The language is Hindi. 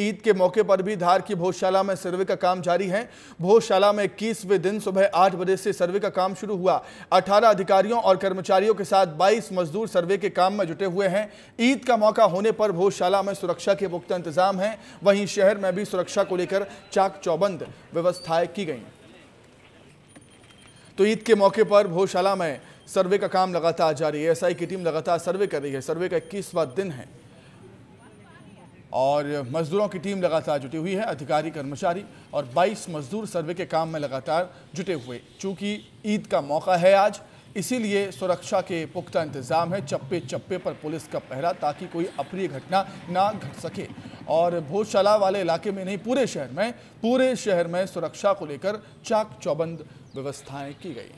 ईद के मौके पर भी धार की भोजशाला में सर्वे का काम जारी है भोजशाला में इक्कीसवें दिन सुबह आठ बजे से सर्वे का काम शुरू हुआ अठारह अधिकारियों और कर्मचारियों के साथ बाईस मजदूर सर्वे के काम में जुटे हुए हैं ईद का मौका होने पर भोजशाला में सुरक्षा के पुख्ता इंतजाम है वहीं शहर में भी सुरक्षा को लेकर चाक चौबंद व्यवस्थाएं की गई तो ईद के मौके पर भोजशाला में सर्वे का काम लगातार जारी है एसआई की टीम लगातार सर्वे कर रही है सर्वे का इक्कीसवा दिन है और मज़दूरों की टीम लगातार जुटी हुई है अधिकारी कर्मचारी और 22 मज़दूर सर्वे के काम में लगातार जुटे हुए चूँकि ईद का मौका है आज इसीलिए सुरक्षा के पुख्ता इंतज़ाम है चप्पे चप्पे पर पुलिस का पहरा ताकि कोई अप्रिय घटना ना घट सके और भोजशाला वाले इलाके में नहीं पूरे शहर में पूरे शहर में सुरक्षा को लेकर चाक चौबंद व्यवस्थाएं की गई